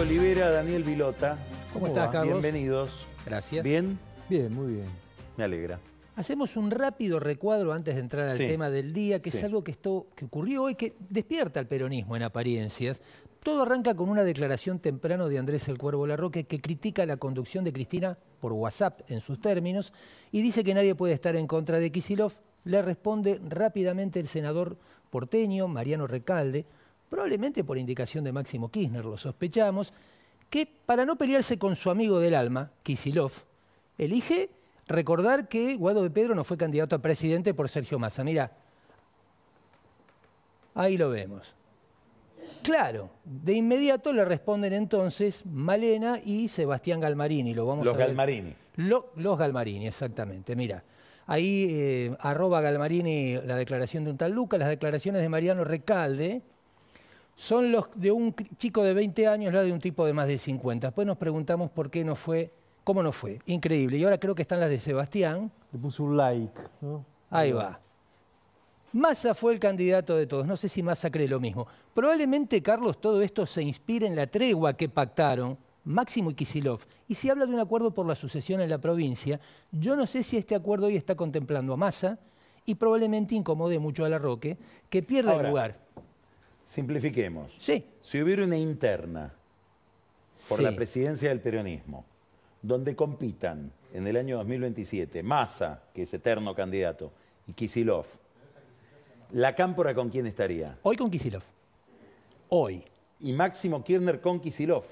Olivera, Daniel Vilota. ¿Cómo, estás, Carlos? Bienvenidos. Gracias. ¿Bien? Bien, muy bien. Me alegra. Hacemos un rápido recuadro antes de entrar al tema del día, que es algo que, esto, que ocurrió hoy, que despierta el peronismo en apariencias. Todo arranca con una declaración temprano de Andrés el Cuervo Larroque que critica la conducción de Cristina por WhatsApp en sus términos y dice que nadie puede estar en contra de Kisilov. Le responde rápidamente el senador porteño Mariano Recalde, probablemente por indicación de Máximo Kirchner, lo sospechamos, que para no pelearse con su amigo del alma, Kisilov, elige recordar que Guado de Pedro no fue candidato a presidente por Sergio Massa. Mira, ahí lo vemos. Claro, de inmediato le responden entonces Malena y Sebastián Galmarini. Lo vamos los Galmarini. los Galmarini, exactamente. Mira, ahí eh, arroba Galmarini la declaración de un tal Luca, las declaraciones de Mariano Recalde, son los de un chico de 20 años, la de un tipo de más de 50. Después nos preguntamos por qué no fue, cómo no fue. Increíble. Y ahora creo que están las de Sebastián. Le puso un like. Ahí va. Massa fue el candidato de todos. No sé si Massa cree lo mismo. Probablemente, Carlos, todo esto se inspira en la tregua que pactaron Máximo y Kisilov. Y si habla de un acuerdo por la sucesión en la provincia, yo no sé si este acuerdo hoy está contemplando a Massa y probablemente incomode mucho a la Roque, que pierda el lugar. Simplifiquemos. Sí. Si hubiera una interna por la presidencia del peronismo, donde compitan en el año 2027 Massa, que es eterno candidato, y Kisilov, ¿la cámpora con quién estaría? Hoy con Kisilov. Hoy. Y Máximo Kirchner con Kisilov.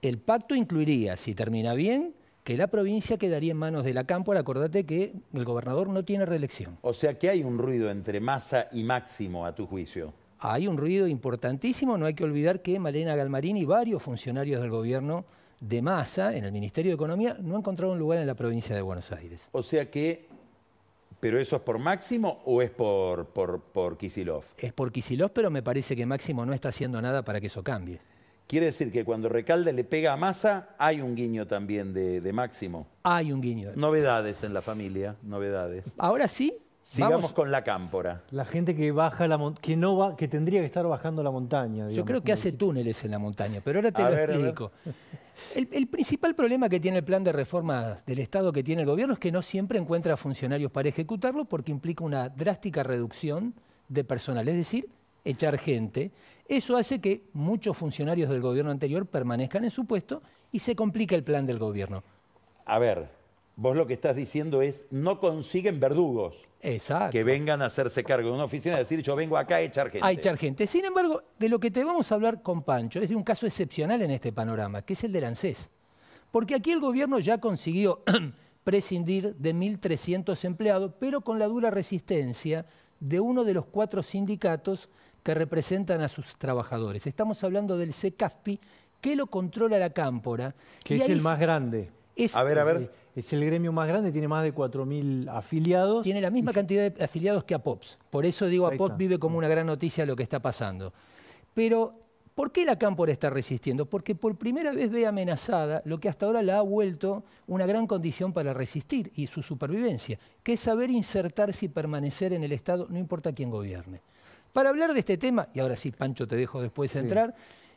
El pacto incluiría, si termina bien, que la provincia quedaría en manos de la Cámpora. Acordate que el gobernador no tiene reelección. O sea que hay un ruido entre Massa y Máximo, a tu juicio hay un ruido importantísimo, no hay que olvidar que Malena Galmarini y varios funcionarios del gobierno de Massa en el Ministerio de Economía no encontraron lugar en la provincia de Buenos Aires. O sea que, ¿pero eso es por Máximo o es por, por, por Kisilov? Es por Kisilov, pero me parece que Máximo no está haciendo nada para que eso cambie. Quiere decir que cuando Recalde le pega a Massa, hay un guiño también de, de Máximo. Hay un guiño. Novedades en la familia, novedades. Ahora sí, Sigamos con la cámpora. La gente que baja la que que tendría que estar bajando la montaña. Yo creo que hace túneles en la montaña, pero ahora te lo explico. El, el, principal problema que tiene el plan de reforma del Estado que tiene el gobierno es que no siempre encuentra funcionarios para ejecutarlo porque implica una drástica reducción de personal, es decir, echar gente. Eso hace que muchos funcionarios del gobierno anterior permanezcan en su puesto y se complica el plan del gobierno. A ver, vos lo que estás diciendo es, no consiguen verdugos que vengan a hacerse cargo de una oficina y decir, yo vengo acá a echar gente. A echar gente. Sin embargo, de lo que te vamos a hablar con Pancho es de un caso excepcional en este panorama, que es el del ANSES. Porque aquí el gobierno ya consiguió prescindir de 1.300 empleados, pero con la dura resistencia de uno de los cuatro sindicatos que representan a sus trabajadores. Estamos hablando del CECAFPI, que lo controla la Cámpora. Que es el más grande a ver, a ver. Es el gremio más grande, tiene más de 4.000 afiliados. Tiene la misma cantidad de afiliados que a POPs. Por eso digo, a POPs vive como una gran noticia lo que está pasando. Pero, ¿por qué la Cámpora está resistiendo? Porque por primera vez ve amenazada lo que hasta ahora la ha vuelto una gran condición para resistir y su supervivencia, que es saber insertarse y permanecer en el Estado, no importa quién gobierne. Para hablar de este tema, y ahora sí, Pancho, te dejo después entrar,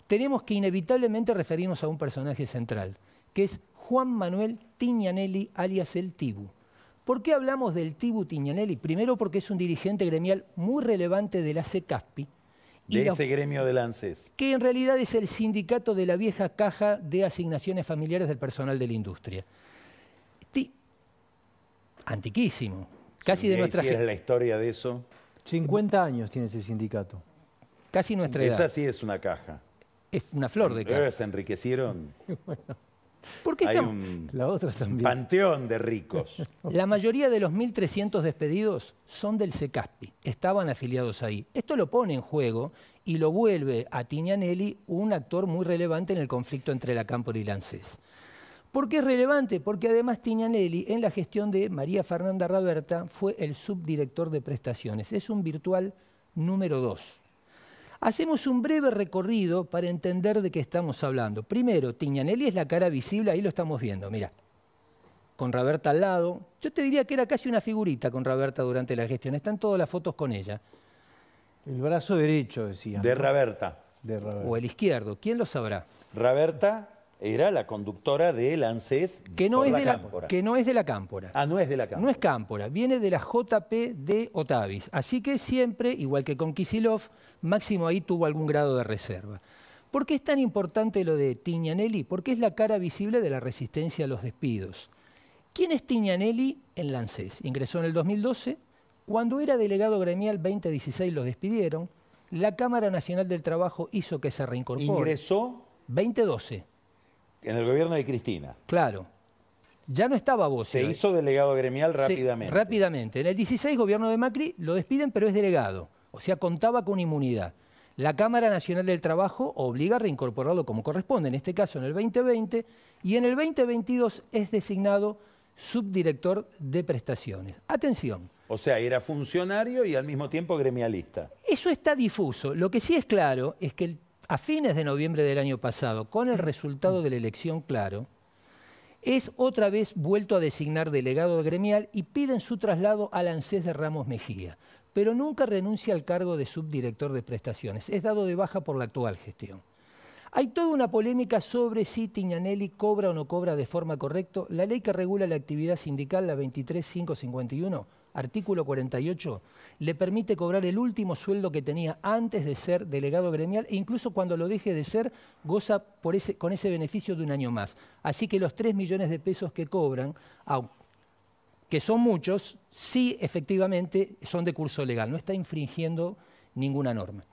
tenemos que inevitablemente referirnos a un personaje central, que es Juan Manuel Tiñanelli, alias el Tibu. ¿Por qué hablamos del Tibu Tiñanelli? Primero porque es un dirigente gremial muy relevante de la CECASPI. De ese gremio de lances. Que en realidad es el sindicato de la vieja caja de asignaciones familiares del personal de la industria. Antiquísimo. Casi de nuestra es la historia de eso? 50 años tiene ese sindicato. Casi nuestra edad. Esa sí es una caja. Es una flor de caja. Se enriquecieron bueno. Porque hay un panteón de ricos. La mayoría de los 1.300 despedidos son del CECASPI, estaban afiliados ahí. Esto lo pone en juego y lo vuelve a Tiñanelli un actor muy relevante en el conflicto entre la Campo y la ANSES. ¿Por qué es relevante? Porque además Tignanelli, en la gestión de María Fernanda Raberta, fue el subdirector de prestaciones. Es un virtual número dos. Hacemos un breve recorrido para entender de qué estamos hablando. Primero, Tiñanelli es la cara visible, ahí lo estamos viendo, mira. Con Roberta al lado. Yo te diría que era casi una figurita con Roberta durante la gestión. Están todas las fotos con ella. El brazo derecho, decía. De Roberta. De O el izquierdo, ¿quién lo sabrá? Roberta era la conductora de ANSES que no, la de que no es de la Cámpora. Ah, no es de la Cámpora. No es Cámpora, viene de la JP de Otavis. Así que siempre, igual que con Kisilov, Máximo ahí tuvo algún grado de reserva. ¿Por qué es tan importante lo de Tignanelli? Porque es la cara visible de la resistencia a los despidos. ¿Quién es Tignanelli en Lancés? Ingresó en el 2012. Cuando era delegado gremial 2016 lo despidieron. La Cámara Nacional del Trabajo hizo que se reincorpore. ¿Ingresó? 2012 en el gobierno de Cristina. Claro. Ya no estaba vos. Se hizo delegado gremial rápidamente. rápidamente. En el 16, gobierno de Macri, lo despiden, pero es delegado. O sea, contaba con inmunidad. La Cámara Nacional del Trabajo obliga a reincorporarlo como corresponde, en este caso en el 2020, y en el 2022 es designado subdirector de prestaciones. Atención. O sea, era funcionario y al mismo tiempo gremialista. Eso está difuso. Lo que sí es claro es que el a fines de noviembre del año pasado, con el resultado de la elección claro, es otra vez vuelto a designar delegado gremial y piden su traslado al ANSES de Ramos Mejía, pero nunca renuncia al cargo de subdirector de prestaciones. Es dado de baja por la actual gestión. Hay toda una polémica sobre si Tignanelli cobra o no cobra de forma correcta la ley que regula la actividad sindical, la 23551, artículo 48, le permite cobrar el último sueldo que tenía antes de ser delegado gremial e incluso cuando lo deje de ser, goza con ese beneficio de un año más. Así que los 3 millones de pesos que cobran, que son muchos, sí efectivamente son de curso legal, no está infringiendo ninguna norma.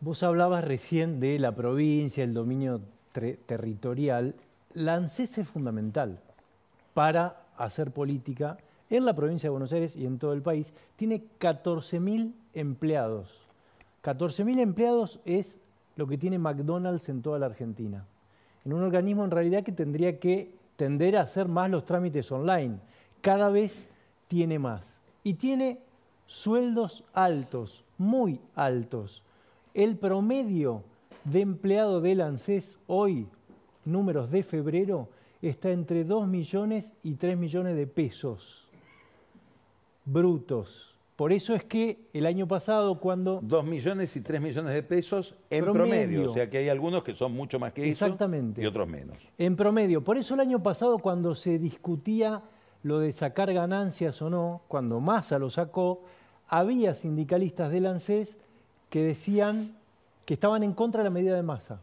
Vos hablabas recién de la provincia, el dominio territorial. La ANSES es fundamental para hacer política en la provincia de Buenos Aires y en todo el país, tiene 14.000 empleados. 14.000 empleados es lo que tiene McDonald's en toda la Argentina. En un organismo en realidad que tendría que tender a hacer más los trámites online. Cada vez tiene más. Y tiene sueldos altos, muy altos. El promedio de empleado del ANSES hoy, números de febrero, está entre 2 millones y 3 millones de pesos brutos. Por eso es que el año pasado cuando... Dos millones y tres millones de pesos en promedio. O sea que hay algunos que son mucho más que Exactamente. eso y otros menos. En promedio. Por eso el año pasado cuando se discutía lo de sacar ganancias o no, cuando Massa lo sacó, había sindicalistas del ANSES que decían que estaban en contra de la medida de Massa.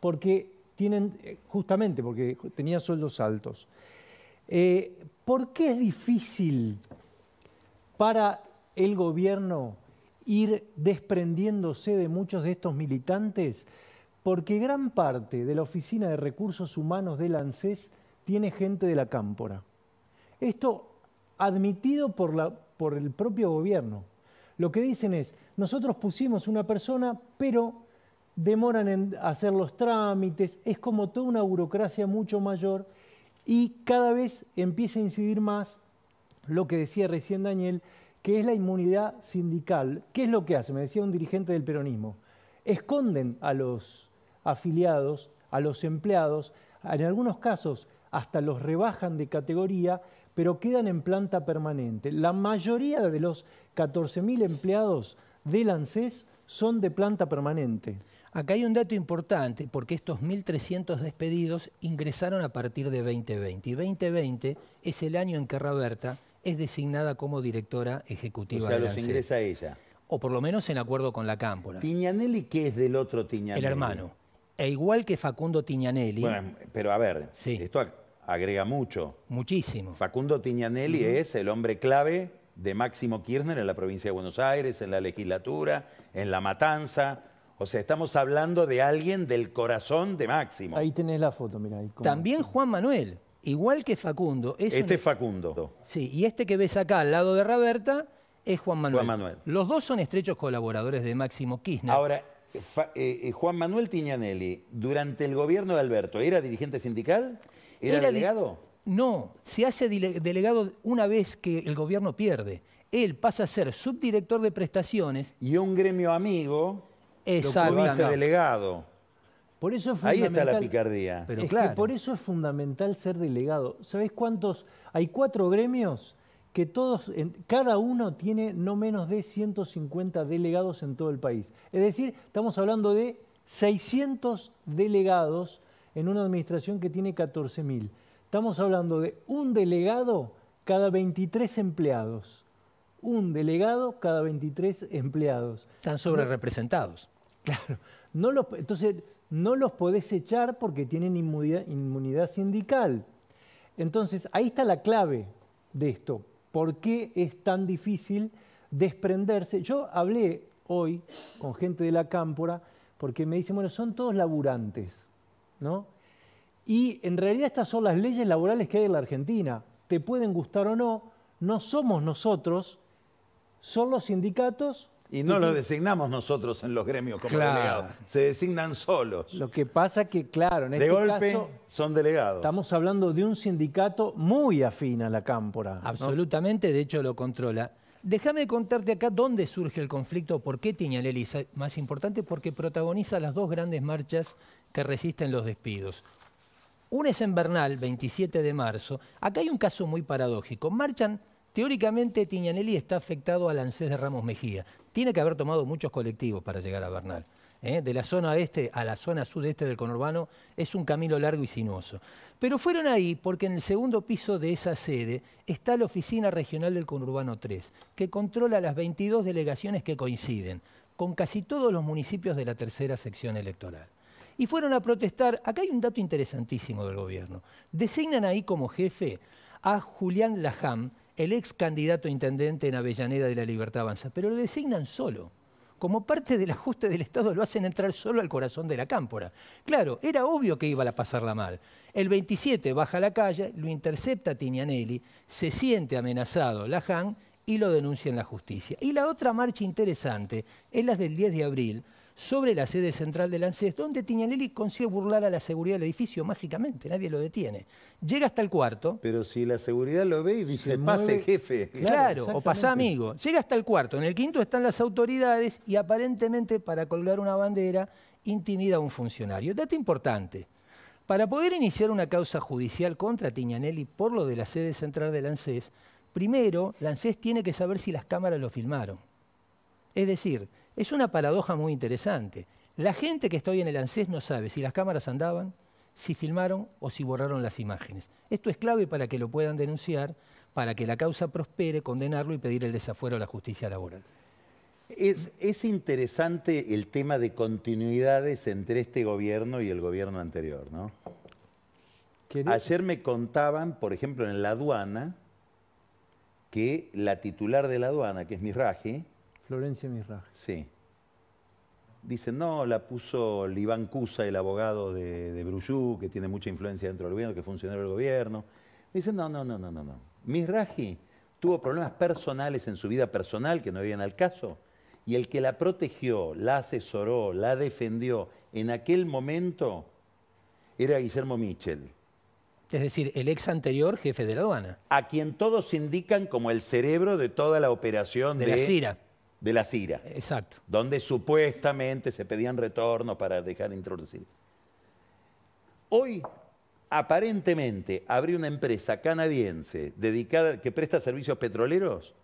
Porque tienen, eh, justamente porque tenía sueldos altos. Eh, ¿Por qué es difícil para el gobierno ir desprendiéndose de muchos de estos militantes? Porque gran parte de la Oficina de Recursos Humanos del ANSES tiene gente de la Cámpora. Esto admitido por, por el propio gobierno. Lo que dicen es, nosotros pusimos una persona, pero demoran en hacer los trámites, es como toda una burocracia mucho mayor y cada vez empieza a incidir más lo que decía recién Daniel, que es la inmunidad sindical. ¿Qué es lo que hace? Me decía un dirigente del peronismo. Esconden a los afiliados, a los empleados, en algunos casos hasta los rebajan de categoría, pero quedan en planta permanente. La mayoría de los 14.000 empleados del ANSES son de planta permanente. Acá hay un dato importante, porque estos 1.300 despedidos ingresaron a partir de 2020. Y 2020 es el año en que Roberta es designada como directora ejecutiva. O sea, los e. ingresa ella. O por lo menos en acuerdo con la Cámpora. ¿Tiñanelli qué es del otro Tiñanelli? El hermano. E igual que Facundo Tiñanelli. Bueno, pero a ver, esto agrega mucho. Muchísimo. Facundo Tiñanelli es el hombre clave de Máximo Kirchner en la provincia de Buenos Aires, en la legislatura, en la matanza. O sea, estamos hablando de alguien del corazón de Máximo. Ahí tenés la foto, mira. También Juan Manuel igual que Facundo. este es Facundo. Sí, y este que ves acá al lado de Roberta es Juan Manuel. Manuel. Los dos son estrechos colaboradores de Máximo Kirchner. Ahora, eh, eh, Juan Manuel Tiñanelli, durante el gobierno de Alberto, ¿era dirigente sindical? ¿Era, delegado? No, se hace delegado una vez que el gobierno pierde. Él pasa a ser subdirector de prestaciones. Y un gremio amigo lo hace delegado eso Ahí está la picardía. Pero por eso es fundamental ser delegado. ¿Sabés cuántos? Hay cuatro gremios que todos, cada uno tiene no menos de 150 delegados en todo el país. Es decir, estamos hablando de 600 delegados en una administración que tiene 14.000. Estamos hablando de un delegado cada 23 empleados. Un delegado cada 23 empleados. Están sobre representados. Claro. No los, entonces, no los podés echar porque tienen inmunidad, sindical. Entonces, ahí está la clave de esto. ¿Por qué es tan difícil desprenderse? Yo hablé hoy con gente de la cámpora porque me dicen, bueno, son todos laburantes, ¿no? Y en realidad estas son las leyes laborales que hay en la Argentina. Te pueden gustar o no, no somos nosotros, son los sindicatos y no lo designamos nosotros en los gremios como delegados. Se designan solos. Lo que pasa que, claro, en este caso, son delegados. Estamos hablando de un sindicato muy afín a la cámpora. Absolutamente, de hecho lo controla. Déjame contarte acá dónde surge el conflicto, por qué el es más importante, porque protagoniza las dos grandes marchas que resisten los despidos. Una es en Bernal, 27 de marzo. Acá hay un caso muy paradójico. Marchan Teóricamente, Tiñanelli está afectado al ANSES de Ramos Mejía. Tiene que haber tomado muchos colectivos para llegar a Bernal. ¿eh? De la zona este a la zona sudeste del conurbano es un camino largo y sinuoso. Pero fueron ahí porque en el segundo piso de esa sede está la Oficina Regional del Conurbano 3, que controla las 22 delegaciones que coinciden con casi todos los municipios de la tercera sección electoral y fueron a protestar. Acá hay un dato interesantísimo del gobierno. Designan ahí como jefe a Julián Lajam, el ex candidato intendente en Avellaneda de la Libertad Avanza, pero lo designan solo. Como parte del ajuste del Estado lo hacen entrar solo al corazón de la cámpora. Claro, era obvio que iba a pasarla mal. El 27 baja a la calle, lo intercepta Tignanelli, se siente amenazado la JAN y lo denuncia en la justicia. Y la otra marcha interesante es la del 10 de abril, sobre la sede central del ANSES, donde Tiñanelli consigue burlar a la seguridad del edificio mágicamente, nadie lo detiene. Llega hasta el cuarto. Pero si la seguridad lo ve y dice, pase jefe. Claro, o pasa amigo. Llega hasta el cuarto, en el quinto están las autoridades y aparentemente para colgar una bandera intimida a un funcionario. Dato importante. Para poder iniciar una causa judicial contra Tiñanelli por lo de la sede central del ANSES, primero, la ANSES tiene que saber si las cámaras lo filmaron. Es decir, es una paradoja muy interesante. La gente que está hoy en el ANSES no sabe si las cámaras andaban, si filmaron o si borraron las imágenes. Esto es clave para que lo puedan denunciar, para que la causa prospere, condenarlo y pedir el desafuero a la justicia laboral. Es, interesante el tema de continuidades entre este gobierno y el gobierno anterior, ¿no? Ayer me contaban, por ejemplo, en la aduana, que la titular de la aduana, que es Mirraji, Florencia Mirraje. Sí. Dicen, no, la puso Liván Cusa, el abogado de, de que tiene mucha influencia dentro del gobierno, que en el gobierno. Dicen, no, no, no, no, no, no. tuvo problemas personales en su vida personal que no habían al caso. Y el que la protegió, la asesoró, la defendió en aquel momento era Guillermo Michel. Es decir, el ex anterior jefe de la aduana. A quien todos indican como el cerebro de toda la operación de, de la de la CIRA. Exacto. Donde supuestamente se pedían retornos para dejar introducir. Hoy, aparentemente, abrió una empresa canadiense dedicada, que presta servicios petroleros,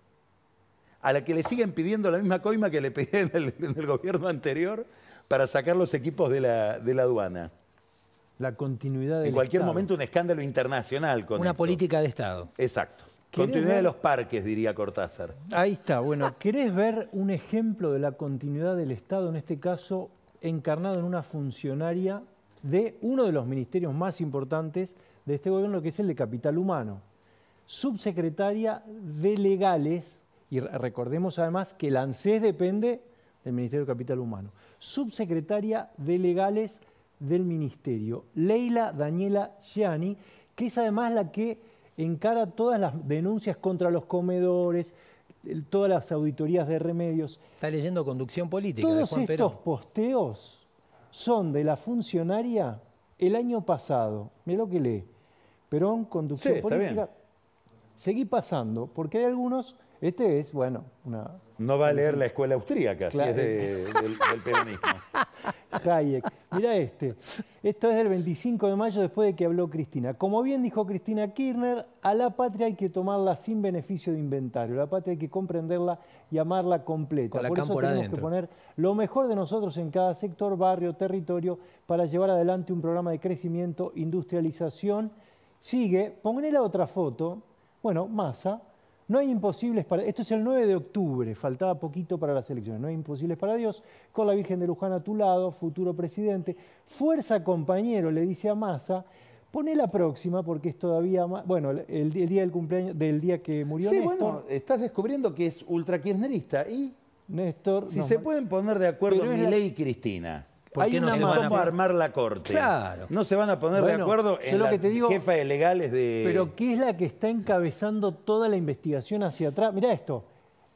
a la que le siguen pidiendo la misma coima que le pedían en el, gobierno anterior para sacar los equipos de la, aduana. La continuidad de... En cualquier momento un escándalo internacional con... Una política de Estado. Exacto. Continuidad de los parques, diría Cortázar. Ahí está, bueno, ¿querés ver un ejemplo de la continuidad del Estado, en este caso encarnado en una funcionaria de uno de los ministerios más importantes de este gobierno, que es el de Capital Humano? Subsecretaria de Legales, y recordemos además que el ANSES depende del Ministerio de Capital Humano. Subsecretaria de Legales del Ministerio, Leila Daniela Gianni, que es además la que encara todas las denuncias contra los comedores, todas las auditorías de remedios. Está leyendo Conducción Política Todos de estos posteos son de la funcionaria el año pasado. Mira lo que lee. Perón, Conducción Política. Seguí pasando, porque hay algunos este es, bueno, una... No va a leer la escuela austríaca, si es del, peronismo. Hayek. Mira este. Esto es del 25 de mayo después de que habló Cristina. Como bien dijo Cristina Kirchner, a la patria hay que tomarla sin beneficio de inventario. La patria hay que comprenderla y amarla completa. la por eso tenemos que poner lo mejor de nosotros en cada sector, barrio, territorio, para llevar adelante un programa de crecimiento, industrialización. Sigue, ponle la otra foto. Bueno, masa no hay imposibles para... Esto es el 9 de octubre, faltaba poquito para las elecciones. No hay imposibles para Dios. Con la Virgen de Luján a tu lado, futuro presidente. Fuerza, compañero, le dice a Massa. pone la próxima porque es todavía más. Bueno, el, día del cumpleaños, del día que murió sí, bueno, estás descubriendo que es ultra kirchnerista y. Néstor. Si se pueden poner de acuerdo Milei la... y Cristina. ¿Por qué no se van a... armar la corte. Claro. No se van a poner de acuerdo en lo la que te digo, jefa de legales de. Pero ¿qué es la que está encabezando toda la investigación hacia atrás? Mira esto.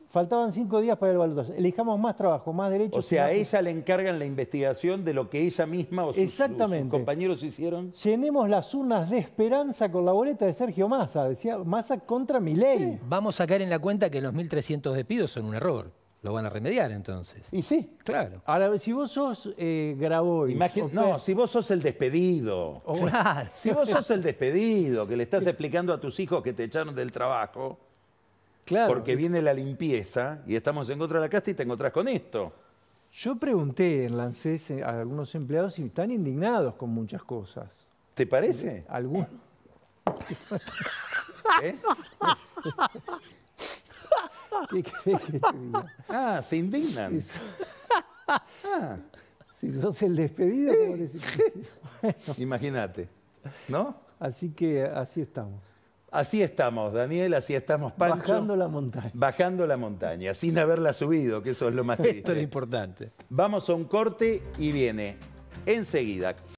Faltaban cinco días para el balotaje. Elijamos más trabajo, más derechos. O sea, a ella le encargan la investigación de lo que ella misma o sus, Exactamente. compañeros hicieron. Llenemos las urnas de esperanza con la boleta de Sergio Massa. Decía Massa contra mi ley. Vamos a caer en la cuenta que los 1.300 despidos son un error. Lo van a remediar entonces. Y sí. Claro. Ahora, si vos sos eh, No, si vos sos el despedido. Oh, claro. Si vos sos el despedido, que le estás explicando a tus hijos que te echaron del trabajo, claro. porque viene la limpieza y estamos en contra de la casta y te encontrás con esto. Yo pregunté en Lancés eh, a algunos empleados y están indignados con muchas cosas. ¿Te parece? Algunos. ¿Eh? ¿Qué crees que Ah, se indignan. Si, ah. sos el despedido, Imagínate, ¿no? Así que así estamos. Así estamos, Daniel, así estamos, Bajando la montaña. Bajando la montaña, sin haberla subido, que eso es lo más triste. Esto es lo importante. Vamos a un corte y viene enseguida.